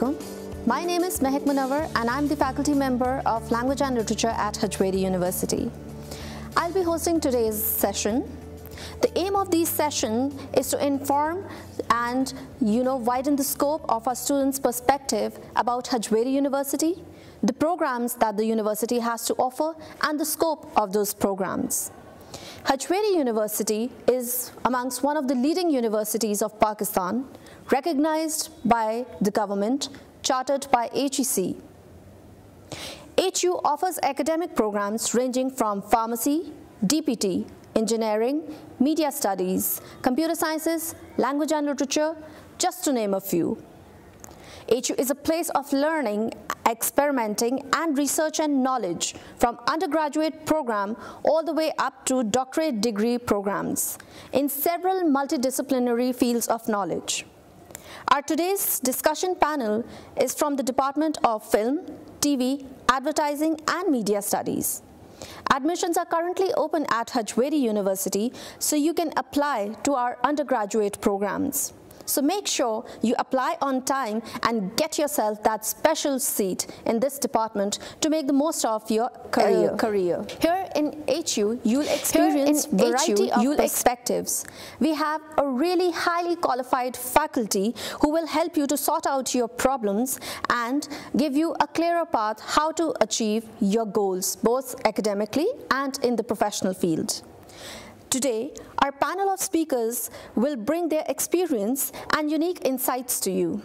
alaikum. My name is Mehak Munawar and I'm the faculty member of Language and Literature at Hajwadi University. I'll be hosting today's session. The aim of this session is to inform and you know widen the scope of our students' perspective about Hajwadi University, the programs that the university has to offer and the scope of those programs. Hajwari University is amongst one of the leading universities of Pakistan recognized by the government, chartered by HEC. HU offers academic programs ranging from pharmacy, DPT, engineering, media studies, computer sciences, language and literature, just to name a few. HU is a place of learning, experimenting, and research and knowledge from undergraduate program all the way up to doctorate degree programs in several multidisciplinary fields of knowledge. Our today's discussion panel is from the Department of Film, TV, Advertising and Media Studies. Admissions are currently open at Hajweri University, so you can apply to our undergraduate programs. So make sure you apply on time and get yourself that special seat in this department to make the most of your career. Uh, career. Here in HU, you'll experience variety of perspectives. We have a really highly qualified faculty who will help you to sort out your problems and give you a clearer path how to achieve your goals, both academically and in the professional field. Today, our panel of speakers will bring their experience and unique insights to you.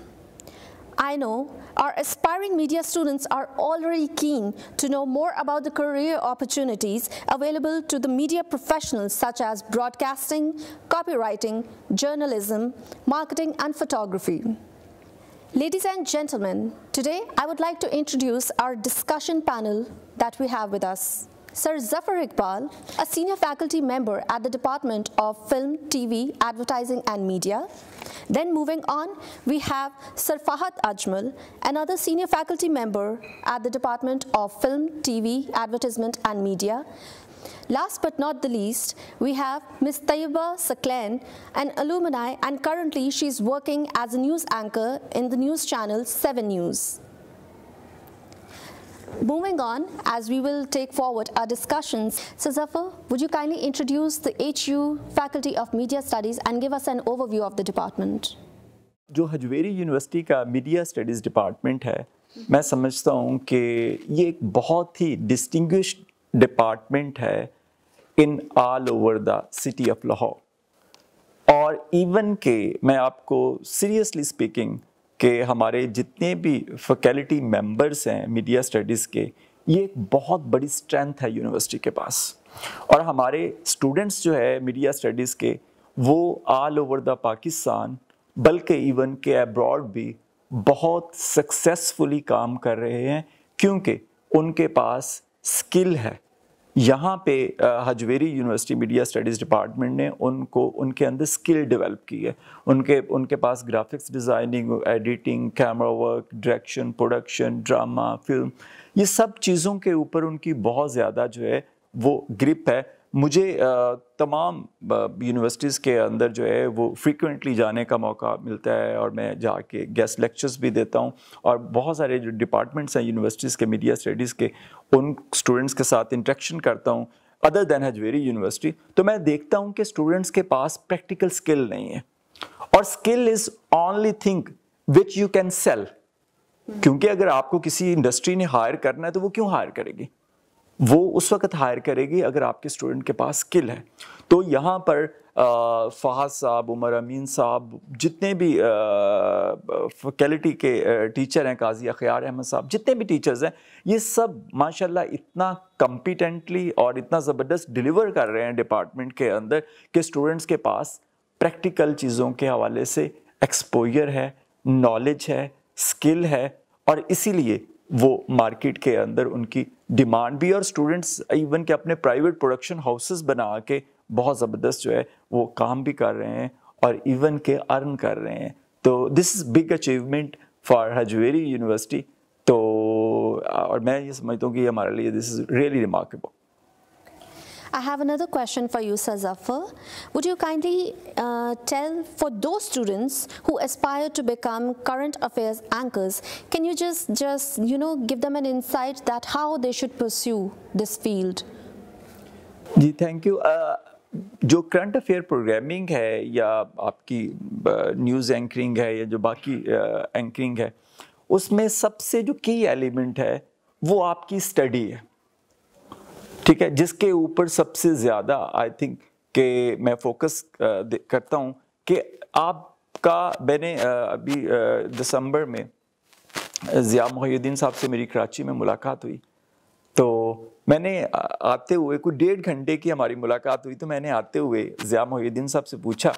I know our aspiring media students are already keen to know more about the career opportunities available to the media professionals such as broadcasting, copywriting, journalism, marketing, and photography. Ladies and gentlemen, today I would like to introduce our discussion panel that we have with us. Sir Zafar Iqbal, a senior faculty member at the Department of Film, TV, Advertising and Media. Then moving on, we have Sir Fahad Ajmal, another senior faculty member at the Department of Film, TV, Advertisement and Media. Last but not the least, we have Ms. Tayyiba Saklan, an alumni, and currently she is working as a news anchor in the news channel 7 News. Moving on, as we will take forward our discussions, Sir Zafar, would you kindly introduce the HU Faculty of Media Studies and give us an overview of the department? जो Hajvery university का media studies department है मैं समझता हूँ कि ये एक बहुत ही डिस्टिंग्विश डिपार्टमेंट है in all over the city of Lahore और इवन के मैं आपको सीरियसली स्पीकिंग कि हमारे जितने भी फैकल्टी मेंबर्स हैं मीडिया स्टडीज़ के ये एक बहुत बड़ी स्ट्रेंथ है यूनिवर्सिटी के पास और हमारे स्टूडेंट्स जो है मीडिया स्टडीज़ के वो ऑल ओवर द पाकिस्तान बल्कि इवन के अब्रॉड भी बहुत सक्सेसफुली काम कर रहे हैं क्योंकि उनके पास स्किल है यहाँ पे Hajvery university media studies department ने उनको उनके अंदर स्किल डेवलप की है उनके उनके पास graphics designing editing camera work direction production drama film ये सब चीज़ों के ऊपर उनकी बहुत ज़्यादा जो है वो ग्रिप है मुझे तमाम यूनिवर्सिटीज़ के अंदर जो है वो फ्रीक्वेंटली जाने का मौका मिलता है और मैं जाके गेस्ट लेक्चर्स भी देता हूँ और बहुत सारे जो डिपार्टमेंट्स हैं यूनिवर्सिटीज़ के मीडिया स्टडीज़ के उन स्टूडेंट्स के साथ इंट्रैक्शन करता हूँ अदर देन हजवेरी यूनिवर्सिटी तो मैं देखता हूँ कि स्टूडेंट्स के पास प्रैक्टिकल स्किल नहीं है और skill is only thing which you can sell क्योंकि अगर आपको किसी इंडस्ट्री ने हायर करना है तो वो क्यों हायर करेगी वो उस वक्त हायर करेगी अगर आपके स्टूडेंट के पास स्किल है तो यहाँ पर फ़हाद साहब उमर अमीन साहब जितने भी फैकल्टी के टीचर हैं काजी अख्यार अहमद साहब जितने भी टीचर्स हैं ये सब माशाल्लाह इतना कम्पिटेंटली और इतना ज़बरदस्त डिलीवर कर रहे हैं डिपार्टमेंट के अंदर कि स्टूडेंट्स के पास प्रैक्टिकल चीज़ों के हवाले से एक्सपोजर है नॉलेज है स्किल है और इसीलिए वो मार्केट के अंदर उनकी डिमांड भी और स्टूडेंट्स इवन के अपने प्राइवेट प्रोडक्शन हाउसेस बना के बहुत ज़बरदस्त जो है वो काम भी कर रहे हैं और इवन के अर्न कर रहे हैं तो this is big achievement for Hajvery university तो और मैं ये समझता हूँ कि हमारे लिए this is really remarkable I have another question for you, Sir Zafar. Would you kindly uh, tell for those students who aspire to become current affairs anchors, can you just, just you know, give them an insight that how they should pursue this field? जी thank you uh, जो current affair programming है या आपकी news uh, anchoring है या जो बाकी anchoring uh, है उसमें सबसे जो की एलिमेंट है वो आपकी स्टडी है ठीक है जिसके ऊपर सबसे ज़्यादा आई थिंक के मैं फोकस करता हूँ कि आपका मैंने अभी दिसंबर में ज़िया मोहुद्दीन साहब से मेरी कराची में मुलाकात हुई तो मैंने आते हुए कुछ डेढ़ घंटे की हमारी मुलाकात हुई तो मैंने आते हुए ज़िया मोहुद्दीन साहब से पूछा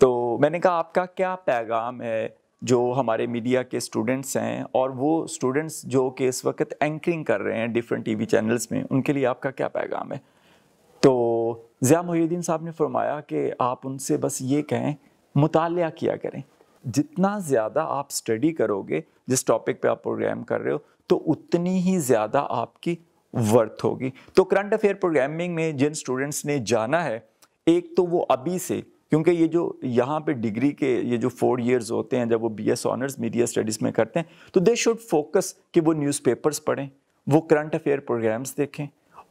तो मैंने कहा आपका क्या पैगाम है जो हमारे मीडिया के स्टूडेंट्स हैं और वो स्टूडेंट्स जो कि इस वक्त एंकरिंग कर रहे हैं डिफरेंट टीवी चैनल्स में उनके लिए आपका क्या पैगाम है तो ज़िया मोहीद्दीन साहब ने फरमाया कि आप उनसे बस ये कहें मुताल किया करें जितना ज़्यादा आप स्टडी करोगे जिस टॉपिक पे आप प्रोग्राम कर रहे हो तो उतनी ही ज़्यादा आपकी वर्थ होगी तो करंट अफेयर प्रोग्रामिंग में जिन स्टूडेंट्स ने जाना है एक तो वो अभी से क्योंकि ये जो यहाँ पे डिग्री के ये जो फोर इयर्स होते हैं जब वो B S honours media studies में करते हैं तो दे शुड फोकस कि वो न्यूज़पेपर्स पढ़ें वो करंट अफेयर प्रोग्राम्स देखें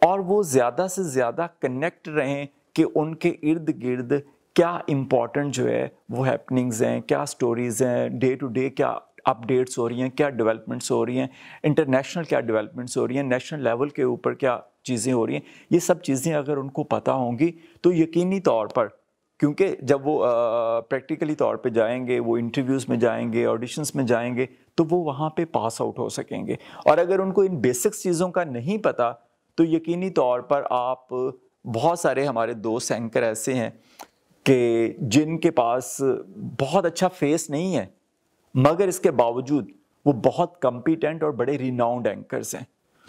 और वो ज़्यादा से ज़्यादा कनेक्ट रहें कि उनके इर्द गिर्द क्या इम्पॉर्टेंट जो है वो हैपनिंग्स हैं क्या स्टोरीज़ हैं डे टू डे क्या अपडेट्स हो रही हैं क्या डेवलपमेंट्स हो रही हैं इंटरनेशनल क्या डेवलपमेंट्स हो रही हैं नेशनल लेवल के ऊपर क्या चीज़ें हो रही हैं ये सब चीज़ें अगर उनको पता होंगी तो यकीनी तौर पर क्योंकि जब वो प्रैक्टिकली तौर पे जाएंगे वो इंटरव्यूज़ में जाएंगे ऑडिशंस में जाएंगे तो वो वहाँ पे पास आउट हो सकेंगे और अगर उनको इन बेसिक्स चीज़ों का नहीं पता तो यकीनी तौर पर आप बहुत सारे हमारे दोस्त एंकर ऐसे हैं कि जिनके पास बहुत अच्छा फेस नहीं है मगर इसके बावजूद वो बहुत कम्पिटेंट और बड़े रिनाउंड एंकर्स हैं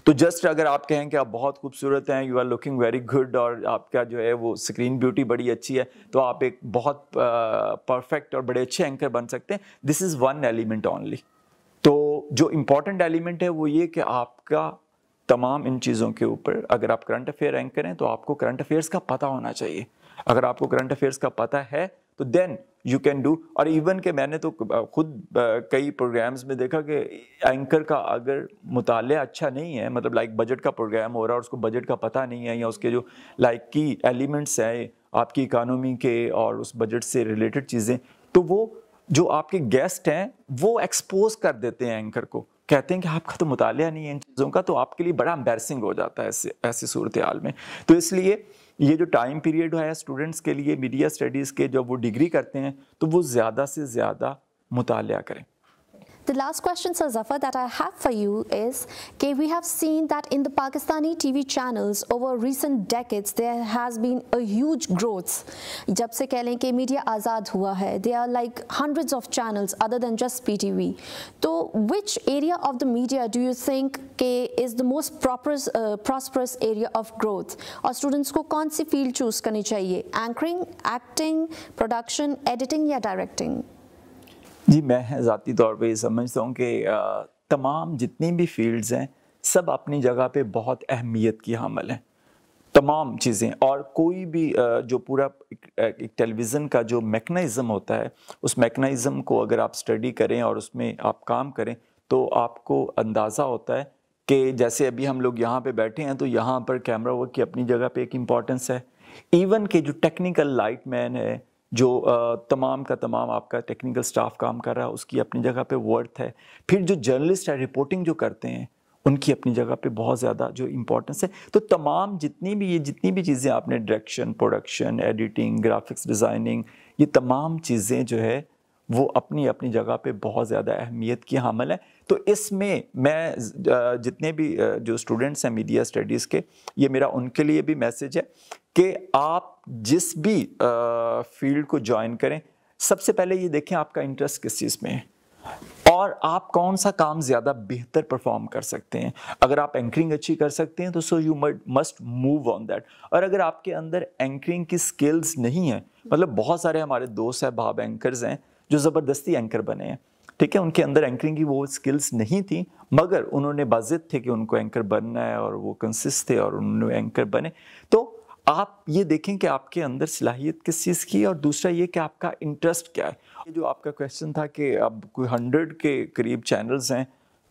तो जस्ट अगर आप कहें कि आप बहुत खूबसूरत हैं you are looking very good और आपका जो है वो स्क्रीन ब्यूटी बड़ी अच्छी है तो आप एक बहुत परफेक्ट uh, और बड़े अच्छे एंकर बन सकते हैं this is one element only तो जो इम्पॉर्टेंट एलिमेंट है वो ये कि आपका तमाम इन चीज़ों के ऊपर अगर आप करंट अफेयर एंकर हैं तो आपको करंट अफेयर्स का पता होना चाहिए अगर आपको करंट अफेयर्स का पता है तो देन यू कैन डू और इवन के मैंने तो खुद कई प्रोग्राम्स में देखा कि एंकर का अगर मुताल अच्छा नहीं है मतलब लाइक बजट का प्रोग्राम हो रहा है उसको बजट का पता नहीं है या उसके जो लाइक की एलिमेंट्स हैं आपकी इकानमी के और उस बजट से रिलेटेड चीज़ें तो वो जो आपके गेस्ट हैं वो एक्सपोज कर देते हैं एंकर को कहते हैं कि आपका तो मुताल नहीं है इन चीज़ों का तो आपके लिए बड़ा एम्बेसिंग हो जाता है ऐसे ऐसी सूरत हाल में तो इसलिए ये जो टाइम पीरियड है स्टूडेंट्स के लिए मीडिया स्टडीज़ के जब वो डिग्री करते हैं तो वो ज़्यादा से ज़्यादा मुताल करें The last question, Sir Zafar, that I have for you is, okay, we have seen that in the Pakistani TV channels over recent decades, there has been a huge growth. Jab se kehlein ke media azad hua hai, there are like hundreds of channels other than just PTV. So which area of the media do you think ke is the most prosperous, uh, prosperous area of growth? Or students ko kaun si field choose kani chahiye? Anchoring, acting, production, editing ya directing? जी मैं ज़ाती तौर पे ये समझता हूँ कि तमाम जितनी भी फील्ड्स हैं सब अपनी जगह पे बहुत अहमियत की हामिल हैं तमाम चीज़ें और कोई भी जो पूरा एक टेलीविज़न का जो मेकनाइज़म होता है उस मेकनाइज़म को अगर आप स्टडी करें और उसमें आप काम करें तो आपको अंदाज़ा होता है कि जैसे अभी हम लोग यहाँ पे बैठे हैं तो यहाँ पर कैमरा वर्क की अपनी जगह पे एक इम्पॉर्टेंस है इवन के जो टेक्निकल लाइट मैन है जो तमाम का तमाम आपका टेक्निकल स्टाफ काम कर रहा है उसकी अपनी जगह पे वर्थ है फिर जो जर्नलिस्ट है रिपोर्टिंग जो करते हैं उनकी अपनी जगह पे बहुत ज़्यादा जो इम्पोर्टेंस है तो तमाम जितनी भी ये जितनी भी चीज़ें आपने direction production editing graphics designing ये तमाम चीज़ें जो है वो अपनी अपनी जगह पे बहुत ज़्यादा अहमियत की हामल है तो इसमें मैं जितने भी जो स्टूडेंट्स हैं मीडिया स्टडीज़ के ये मेरा उनके लिए भी मैसेज है कि आप जिस भी फील्ड को ज्वाइन करें सबसे पहले ये देखें आपका इंटरेस्ट किस चीज़ में है और आप कौन सा काम ज़्यादा बेहतर परफॉर्म कर सकते हैं अगर आप एंकरिंग अच्छी कर सकते हैं तो so you must move on that और अगर आपके अंदर एंकरिंग की स्किल्स नहीं है मतलब बहुत सारे हमारे दोस्त हैं भाव एंकर्स हैं जो ज़बरदस्ती एंकर बने हैं ठीक है उनके अंदर एंकरिंग की वो स्किल्स नहीं थी मगर उन्होंने बाजिद थे कि उनको एंकर बनना है और वो कंसिस्ट थे और उन्होंने एंकर बने तो आप ये देखें कि आपके अंदर सलाहियत किस चीज़ की है और दूसरा ये कि आपका इंटरेस्ट क्या है जो आपका क्वेश्चन था कि अब कोई हंड्रेड के करीब चैनल्स हैं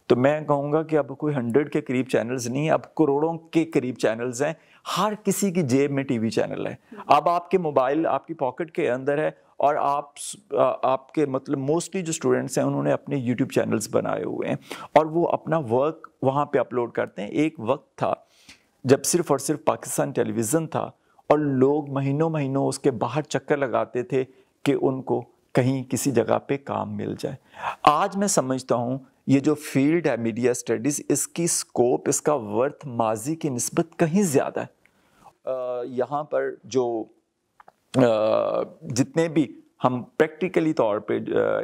तो मैं कहूँगा कि अब कोई हंड्रेड के करीब चैनल्स नहीं है अब करोड़ों के करीब चैनल्स हैं हर किसी की जेब में टीवी चैनल है अब आपके मोबाइल आपकी पॉकेट के अंदर है और आप आपके मतलब मोस्टली जो स्टूडेंट्स हैं उन्होंने अपने यूट्यूब चैनल्स बनाए हुए हैं और वो अपना वर्क वहाँ पे अपलोड करते हैं एक वक्त था जब सिर्फ और सिर्फ पाकिस्तान टेलीविज़न था और लोग महीनों महीनों उसके बाहर चक्कर लगाते थे कि उनको कहीं किसी जगह पे काम मिल जाए आज मैं समझता हूँ ये जो फील्ड है मीडिया स्टडीज़ इसकी स्कोप इसका वर्थ माजी की नस्बत कहीं ज़्यादा है यहाँ पर जो जितने भी हम प्रैक्टिकली तौर पे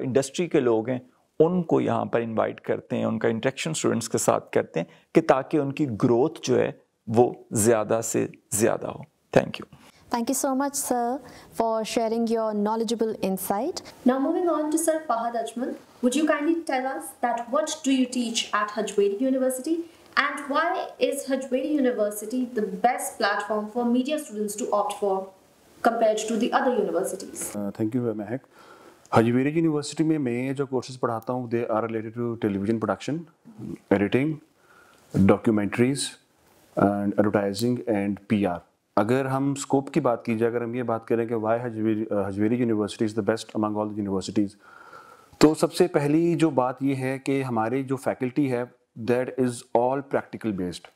इंडस्ट्री के लोग हैं उनको यहाँ पर इनवाइट करते हैं उनका इंट्रैक्शन स्टूडेंट्स के साथ करते हैं कि ताकि उनकी ग्रोथ जो है वो ज़्यादा से ज़्यादा हो thank you Thank you so much, sir, for sharing your knowledgeable insight. Now, moving on to Sir Fahad Ajmal, would you kindly tell us that what do you teach at Hajweri University and why is Hajweri University the best platform for media students to opt for? compared to the other universities. Uh, thank you, Mehak. Hajveri university में मैं जो courses पढ़ाता हूँ they are related to television production editing documentaries and advertising and PR अगर हम scope की बात की जाए अगर हम ये बात करें कि why uh, Hajveri Hajveri university is the best among all universities तो सबसे पहली जो बात ये है कि हमारी जो फैकल्टी है that is all practical based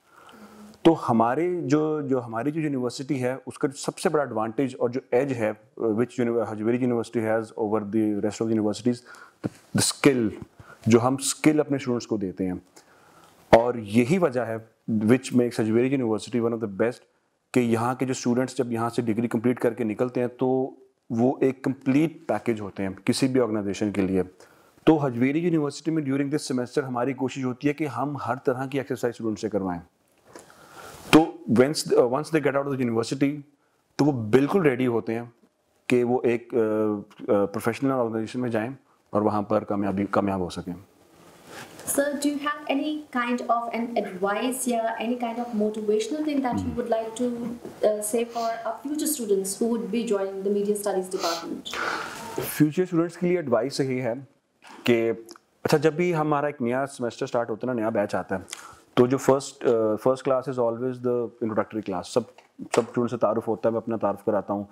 तो हमारे जो जो हमारी जो यूनिवर्सिटी है उसका जो सबसे बड़ा एडवांटेज और जो एज है which Hajveri university has over the rest of universities the skill जो हम स्किल अपने स्टूडेंट्स को देते हैं और यही वजह है which makes Hajveri university one of the best कि यहाँ के जो स्टूडेंट्स जब यहाँ से डिग्री कंप्लीट करके निकलते हैं तो वो एक कंप्लीट पैकेज होते हैं किसी भी ऑर्गेनाइजेशन के लिए तो हजवेरी यूनिवर्सिटी में ड्यूरिंग दिस सेमेस्टर हमारी कोशिश होती है कि हम हर तरह की एक्सरसाइज स्टूडेंट से करवाएं once once they get out of the university तो वो बिल्कुल रेडी होते हैं कि वो एक प्रोफेशनल ऑर्गेनाइजेशन में जाएं और वहाँ पर कामयाबी कामयाब हो सकें So, do you have any kind of an advice here, any kind of motivational thing that you would like to uh, say for our future students who would be joining the media studies department? Future students के लिए advice यही है कि अच्छा जब भी हमारा एक नया semester start होता है ना नया batch आता है तो जो first first class is always the introductory class सब सब स्टूडेंट से तारुफ होता है मैं अपना तारुफ कराता हूँ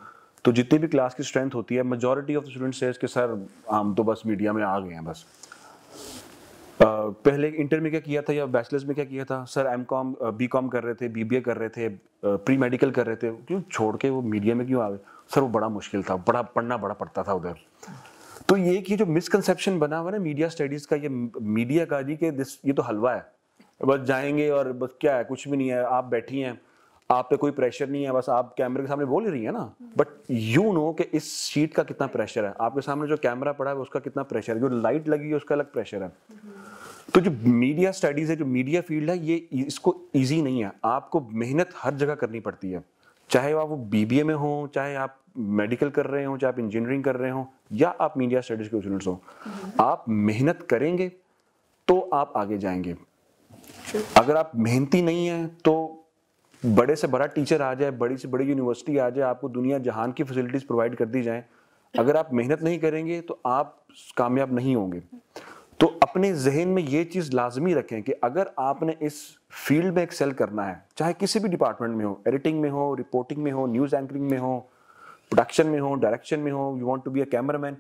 तो जितनी भी क्लास की स्ट्रेंथ होती है मेजोरिटी ऑफ स्टूडेंट से कि सर हम तो बस मीडिया में आ गए हैं बस Uh, पहले इंटर में क्या किया था या बैचलर्स में क्या किया था sir M Com B Com कर रहे थे बी बी ए कर रहे थे प्री uh, मेडिकल कर रहे थे क्यों छोड़ के वो मीडिया में क्यों आ गए सर वो बड़ा मुश्किल था बड़ा पढ़ना बड़ा पड़ता था उधर तो ये कि जो मिसकनसेप्शन बना हुआ ना मीडिया स्टडीज़ का ये मीडिया का जी के दिस ये तो हलवा है बस जाएंगे और बस क्या है कुछ भी नहीं है आप बैठी हैं आप पे कोई प्रेशर नहीं है बस आप कैमरे के सामने बोल रही है ना बट यू नो कि इस शीट का कितना प्रेशर है आपके सामने जो कैमरा पड़ा है उसका कितना प्रेशर है जो लाइट लगी है उसका अलग प्रेशर है तो जो मीडिया स्टडीज है जो मीडिया फील्ड है ये इसको ईजी नहीं है आपको मेहनत हर जगह करनी पड़ती है चाहे आप वो बीबीए में हो चाहे आप मेडिकल कर रहे हो चाहे आप इंजीनियरिंग कर रहे हो या आप मीडिया स्टडीज के स्टूडेंट्स हो आप मेहनत करेंगे तो आप आगे जाएंगे अगर आप मेहनती नहीं है तो बड़े से बड़ा टीचर आ जाए बड़ी से बड़ी यूनिवर्सिटी आ जाए आपको दुनिया जहान की फैसिलिटीज़ प्रोवाइड कर दी जाए अगर आप मेहनत नहीं करेंगे तो आप कामयाब नहीं होंगे तो अपने जहन में ये चीज़ लाजमी रखें कि अगर आपने इस फील्ड में एक्सेल करना है चाहे किसी भी डिपार्टमेंट में हो एडिटिंग में हो रिपोर्टिंग में हो न्यूज़ एंकरिंग में हो प्रोडक्शन में हो डायरेक्शन में हो you want to be a cameraman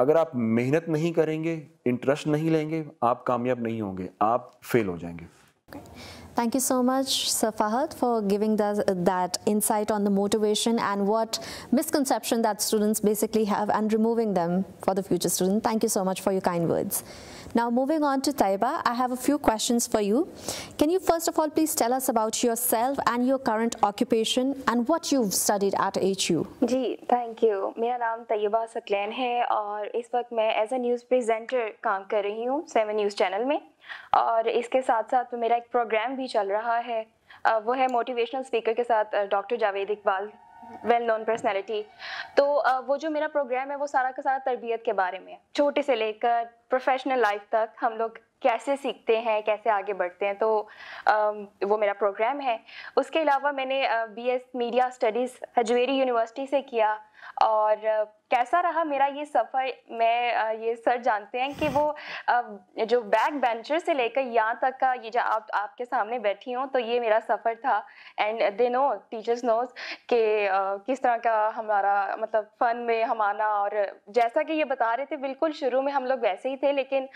अगर आप मेहनत नहीं करेंगे इंटरेस्ट नहीं लेंगे आप कामयाब नहीं होंगे आप फेल हो जाएंगे thank you so much Safahat for giving that insight on the motivation and what misconception that students basically have and removing them for the future student thank you so much for you kind words Now, moving on to Taiba, I have a few questions for you. Can you first of all please tell us about yourself and your current occupation and what you've studied at HU? Ji, thank you. My name is Taiba Saklan and I am as a news presenter on the 7 News channel. And I am also a program with uh, motivational speaker, ke saath, Dr. Javed Iqbal, well known personality तो वो जो मेरा programme है वो सारा का सारा तरबियत के बारे में है छोटे से लेकर प्रोफेशनल लाइफ तक हम लोग कैसे सीखते हैं कैसे आगे बढ़ते हैं तो वो मेरा प्रोग्राम है उसके अलावा मैंने B S media studies Hajveri university से किया और कैसा रहा मेरा ये सफ़र मैं ये सर जानते हैं कि वो जो बैक बेंचर से लेकर यहाँ तक का ये जो आप आपके सामने बैठी हूँ तो ये मेरा सफ़र था and they know teachers knows के किस तरह का हमारा मतलब फ़न में हम आना और जैसा कि ये बता रहे थे बिल्कुल शुरू में हम लोग वैसे ही थे लेकिन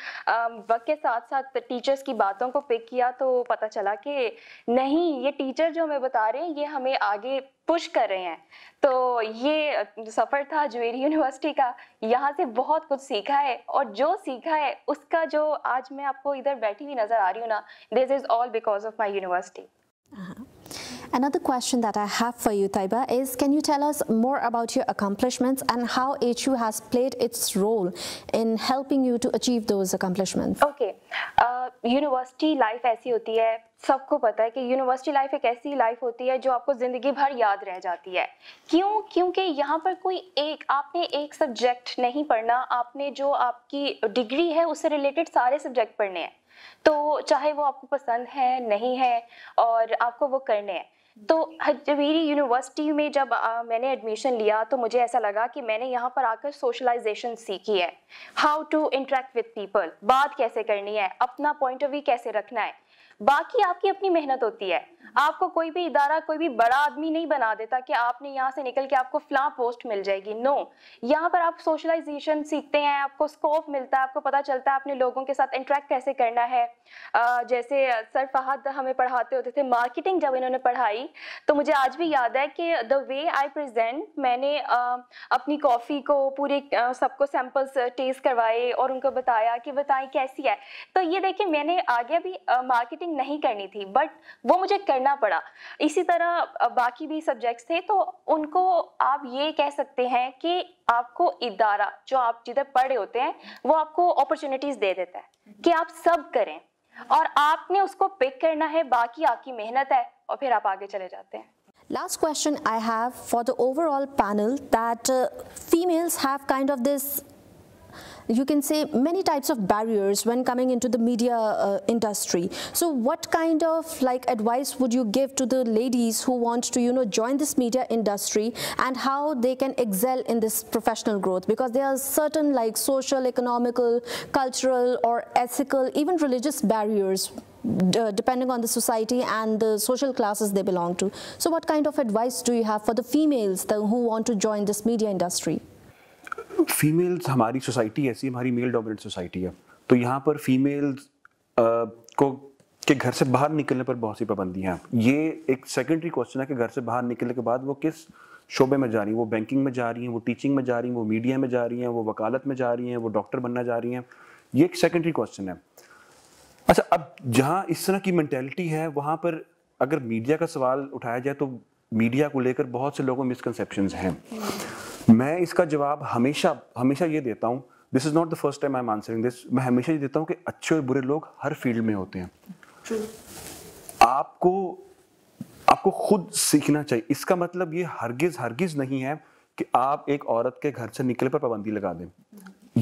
वक्त के साथ साथ टीचर्स की बातों को पिक किया तो पता चला कि नहीं ये टीचर जो हमें बता रहे हैं ये हमें आगे पुश कर रहे हैं तो ये सफ़र था जवेरी यूनिवर्सिटी का यहाँ से बहुत कुछ सीखा है और जो सीखा है उसका जो आज मैं आपको इधर बैठी हुई नज़र आ रही हूँ ना this is all because of my university Another question that I have for you, Taiba, is can you tell us more about your accomplishments and how HU has played its role in helping you to achieve those accomplishments? Okay. Uh, university life ऐसी होती है सबको पता है कि university life एक ऐसी life होती है जो आपको ज़िंदगी भर याद रह जाती है क्यों क्योंकि यहाँ पर कोई एक आपने एक सब्जेक्ट नहीं पढ़ना आपने जो आपकी डिग्री है उससे रिलेटेड सारे सब्जेक्ट पढ़ने हैं तो चाहे वो आपको पसंद है नहीं है और आपको वो करने हैं तो हजवेरी यूनिवर्सिटी में जब आ, मैंने एडमिशन लिया तो मुझे ऐसा लगा कि मैंने यहाँ पर आकर सोशलाइजेशन सीखी है how to interact with people बात कैसे करनी है अपना पॉइंट ऑफ व्यू कैसे रखना है बाकी आपकी अपनी मेहनत होती है आपको कोई भी इदारा कोई भी बड़ा आदमी नहीं बना देता कि आपने यहाँ से निकल के आपको फ्ला पोस्ट मिल जाएगी नो यहाँ पर आप सोशलाइजेशन सीखते हैं आपको स्कोप मिलता है आपको पता चलता है आपने लोगों के साथ इंटरेक्ट कैसे करना है जैसे सर फहद हमें पढ़ाते होते थे मार्केटिंग जब इन्होंने पढ़ाई तो मुझे आज भी याद है कि द वे आई प्रजेंट मैंने अपनी कॉफ़ी को पूरे सबको सैम्पल्स टेस्ट करवाए और उनको बताया कि बताएं कैसी है तो ये देखिए मैंने आगे भी मार्केटिंग थिंकिंग नहीं करनी थी बट वो मुझे करना पड़ा इसी तरह बाकी भी सब्जेक्ट्स थे तो उनको आप ये कह सकते हैं कि आपको इदारा जो आप जिधर पढ़ रहे होते हैं वो आपको अपॉर्चुनिटीज दे देता है कि आप सब करें और आपने उसको पिक करना है बाकी आपकी मेहनत है और फिर आप आगे चले जाते हैं last question i have for the overall panel that uh, females have kind of this you can say, many types of barriers when coming into the media uh, industry. So what kind of like advice would you give to the ladies who want to, you know, join this media industry and how they can excel in this professional growth? Because there are certain like social, economical, cultural or ethical, even religious barriers uh, depending on the society and the social classes they belong to. So what kind of advice do you have for the females who want to join this media industry? Females हमारी society ऐसी हमारी male dominant society है तो यहाँ पर females को के घर से बाहर निकलने पर बहुत सी पाबंदियाँ हैं ये एक सेकेंडरी क्वेश्चन है कि घर से बाहर निकलने के बाद वो किस शोबे में जा रही हैं वो बैंकिंग में जा रही हैं वो टीचिंग में जा रही हैं वो मीडिया में जा रही हैं वो वकालत में जा रही हैं वो डॉक्टर बनना जा रही हैं ये एक सेकेंडरी क्वेश्चन है अच्छा अब जहाँ इस तरह की मैंटेलिटी है वहाँ पर अगर मीडिया का सवाल उठाया जाए तो मीडिया को लेकर बहुत से लोगों मिसकनसेप्शन हैं मैं इसका जवाब हमेशा हमेशा ये देता हूँ this is not the first time I am answering this मैं हमेशा ये देता हूँ कि अच्छे और बुरे लोग हर फील्ड में होते हैं True. आपको आपको खुद सीखना चाहिए इसका मतलब ये हरगिज हरगिज नहीं है कि आप एक औरत के घर से निकले पर पाबंदी लगा दें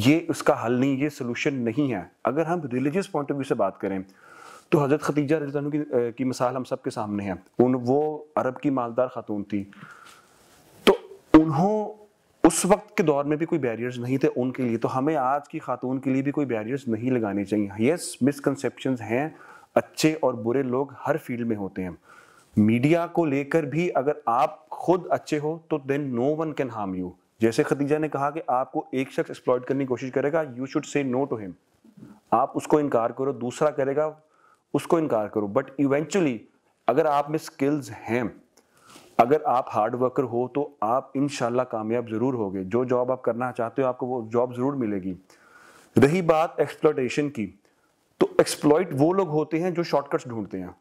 ये उसका हल नहीं ये सोल्यूशन नहीं है अगर हम रिलीजियस पॉइंट ऑफ व्यू से बात करें तो हज़रत खतीजा रजानू की, की मिसाल हम सब के सामने है उन वो अरब की मालदार खातून थी तो उन्हों उस वक्त के दौर में भी कोई बैरियर्स नहीं थे उनके लिए तो हमें आज की खातून के लिए भी कोई बैरियर्स नहीं लगाने चाहिए यस मिसकनसेप्शन हैं अच्छे और बुरे लोग हर फील्ड में होते हैं मीडिया को लेकर भी अगर आप खुद अच्छे हो तो then no one can harm you जैसे खदीजा ने कहा कि आपको एक शख्स एक्सप्लॉयट करने की कोशिश करेगा you should say no to him आप उसको इनकार करो दूसरा करेगा उसको इनकार करो बट इवेंचुअली अगर आप में स्किल्स हैं अगर आप हार्ड वर्कर हो तो आप इन कामयाब ज़रूर होगे जो जॉब आप करना चाहते हो आपको वो जॉब ज़रूर मिलेगी रही बात एक्सप्लोटेशन की तो एक्सप्लॉइट वो लोग होते हैं जो शॉर्टकट्स ढूंढते हैं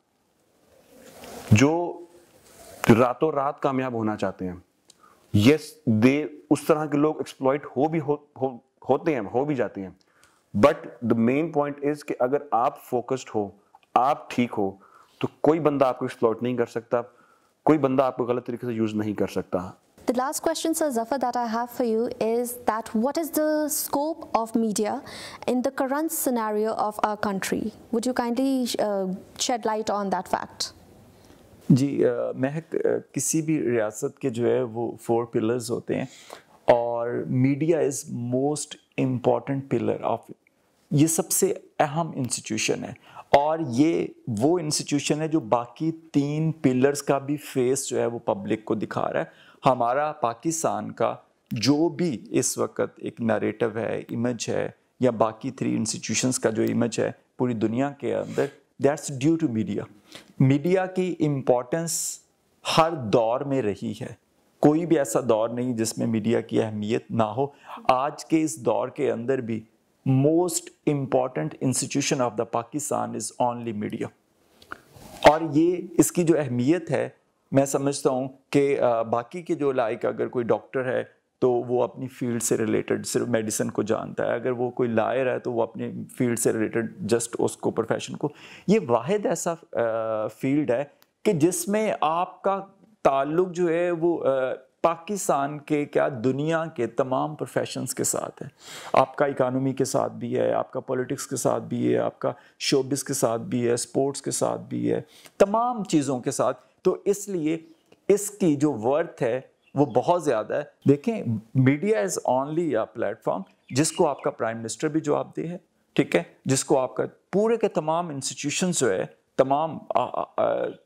जो रातों रात कामयाब होना चाहते हैं यस दे उस तरह के लोग एक्सप्लॉइट हो भी हो, हो होते हैं हो भी जाते हैं but the main point is कि अगर आप फोकस्ड हो आप ठीक हो तो कोई बंदा आपको एक्सप्लॉइट नहीं कर सकता कोई बंदा आपको गलत तरीके से यूज़ नहीं कर सकता The last question, Sir Zafar, that I have for you is that what is the scope of media in the current scenario of our country? Would you kindly uh, shed light on that fact? जी महक किसी भी रियासत के जो है वो four pillars होते हैं और media is most important pillar of ये सबसे अहम इंस्टीट्यूशन है और ये वो इंस्टीट्यूशन है जो बाकी तीन पिलर्स का भी फेस जो है वो पब्लिक को दिखा रहा है हमारा पाकिस्तान का जो भी इस वक्त एक नरेटिव है इमेज है या बाकी थ्री इंस्टीट्यूशंस का जो इमेज है पूरी दुनिया के अंदर that's due to media media की इम्पोर्टेंस हर दौर में रही है कोई भी ऐसा दौर नहीं जिसमें मीडिया की अहमियत ना हो आज के इस दौर के अंदर भी most important institution of the Pakistan is only media और ये इसकी जो अहमियत है मैं समझता हूँ कि बाकी के जो लाइक अगर कोई डॉक्टर है तो वो अपनी फील्ड से रिलेटेड सिर्फ मेडिसिन को जानता है अगर वो कोई लायर है तो वो अपनी फील्ड से रिलेटेड जस्ट उसको प्रोफेशन को ये वाद ऐसा फील्ड है कि जिसमें आपका ताल्लुक जो है वो पाकिस्तान के क्या दुनिया के तमाम प्रोफेशंस के साथ है आपका इकानमी के साथ भी है आपका पॉलिटिक्स के साथ भी है आपका शोबिस के साथ भी है स्पोर्ट्स के साथ भी है तमाम चीज़ों के साथ तो इसलिए इसकी जो वर्थ है वो बहुत ज़्यादा है देखें media is only a platform जिसको आपका प्राइम मिनिस्टर भी जवाब दे है ठीक है जिसको आपका पूरे के तमाम इंस्टीट्यूशन जो है तमाम आ, आ,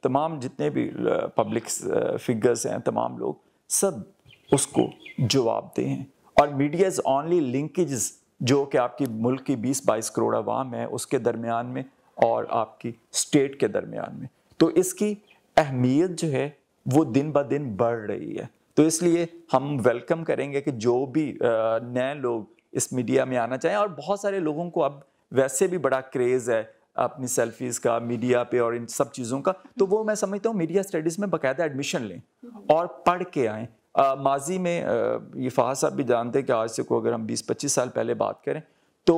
तमाम जितने भी पब्लिक फिगर्स हैं तमाम लोग सब उसको जवाब दे हैं और मीडिया इज़ ऑनली लिंकेज जो कि आपकी मुल्क की बीस बाईस करोड़ आवाम है उसके दरमियान में और आपकी स्टेट के दरमियान में तो इसकी अहमियत जो है वो दिन ब दिन बढ़ रही है तो इसलिए हम वेलकम करेंगे कि जो भी नए लोग इस मीडिया में आना चाहें और बहुत सारे लोगों को अब वैसे भी बड़ा क्रेज़ है अपनी सेल्फीज़ का मीडिया पे और इन सब चीज़ों का तो वो मैं समझता हूँ मीडिया स्टडीज़ में बाकायदा एडमिशन लें और पढ़ के आएँ माजी में ये फ़ाह साहब भी जानते हैं कि आज से को अगर हम 20-25 साल पहले बात करें तो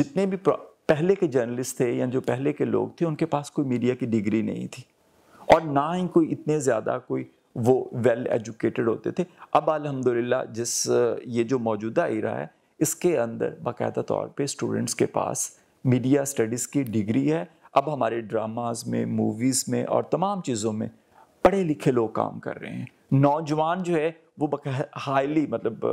जितने भी पहले के जर्नलिस्ट थे या जो पहले के लोग थे उनके पास कोई मीडिया की डिग्री नहीं थी और ना ही कोई इतने ज़्यादा कोई वो वेल एजुकेटेड होते थे अब अलहमदिल्ला जिस ये जो मौजूदा इरा है इसके अंदर बाकायदा तौर पे स्टूडेंट्स के पास मीडिया स्टडीज़ की डिग्री है अब हमारे ड्रामाज में मूवीज़ में और तमाम चीज़ों में पढ़े लिखे लोग काम कर रहे हैं नौजवान जो है वो हाईली मतलब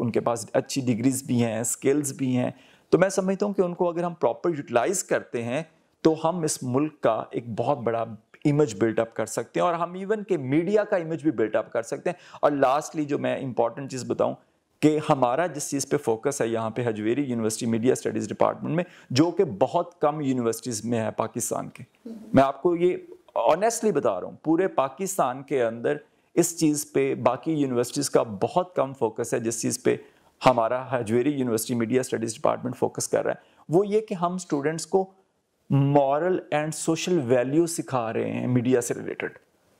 उनके पास अच्छी डिग्रीज भी हैं स्किल्स भी हैं तो मैं समझता हूँ कि उनको अगर हम प्रॉपर यूटिलाइज करते हैं तो हम इस मुल्क का एक बहुत बड़ा इमेज बिल्डअप कर सकते हैं और हम इवन के मीडिया का इमेज भी बिल्डअप कर सकते हैं और लास्टली जो मैं इंपॉर्टेंट चीज़ बताऊँ कि हमारा जिस चीज़ पे फोकस है यहाँ पे Hajvery university media studies department में जो कि बहुत कम यूनिवर्सिटीज़ में है पाकिस्तान के मैं आपको ये ऑनेस्टली बता रहा हूँ पूरे पाकिस्तान के अंदर इस चीज़ पे बाकी यूनिवर्सिटीज़ का बहुत कम फोकस है जिस चीज़ पे हमारा Hajveri university media studies department focus कर रहा है वो ये कि हम स्टूडेंट्स को मॉरल एंड सोशल वैल्यू सिखा रहे हैं मीडिया से रिलेटेड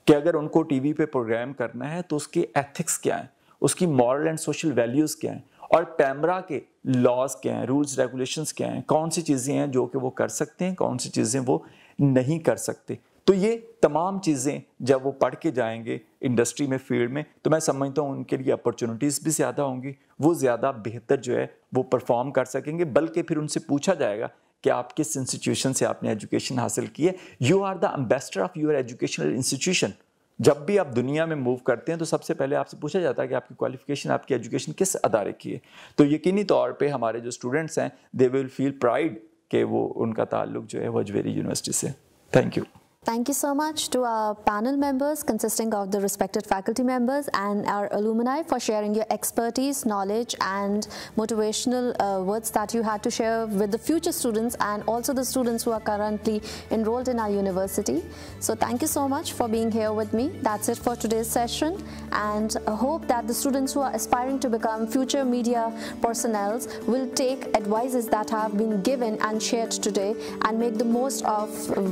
कि अगर उनको टीवी पे प्रोग्राम करना है तो उसके एथिक्स क्या हैं उसकी मॉरल एंड सोशल वैल्यूज़ क्या हैं और पैमरा के लॉज क्या हैं रूल्स रेगुलेशंस क्या हैं कौन सी चीज़ें हैं जो कि वो कर सकते हैं कौन सी चीज़ें वो नहीं कर सकते तो ये तमाम चीज़ें जब वो पढ़ के जाएंगे इंडस्ट्री में फील्ड में तो मैं समझता हूँ उनके लिए अपॉर्चुनिटीज़ भी ज़्यादा होंगी वो ज़्यादा बेहतर जो है वो परफॉर्म कर सकेंगे बल्कि फिर उनसे पूछा जाएगा कि आप किस इंस्टीट्यूशन से आपने एजुकेशन हासिल की है you are the ambassador of your educational institution जब भी आप दुनिया में मूव करते हैं तो सबसे पहले आपसे पूछा जाता है कि आपकी क्वालिफिकेशन आपकी एजुकेशन किस अदारे की है तो यकीनी तौर पे हमारे जो स्टूडेंट्स हैं दे विल फील प्राइड कि वो उनका ताल्लुक जो है वो अजवेरी यूनिवर्सिटी से thank you Thank you so much to our panel members consisting of the respected faculty members and our alumni for sharing your expertise, knowledge and motivational uh, words that you had to share with the future students and also the students who are currently enrolled in our university. So thank you so much for being here with me. That's it for today's session and I hope that the students who are aspiring to become future media personnel will take advices that have been given and shared today and make the most of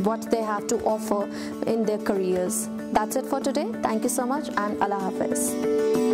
what they have to offer for in their careers. That's it for today. Thank you so much and Allah Hafiz.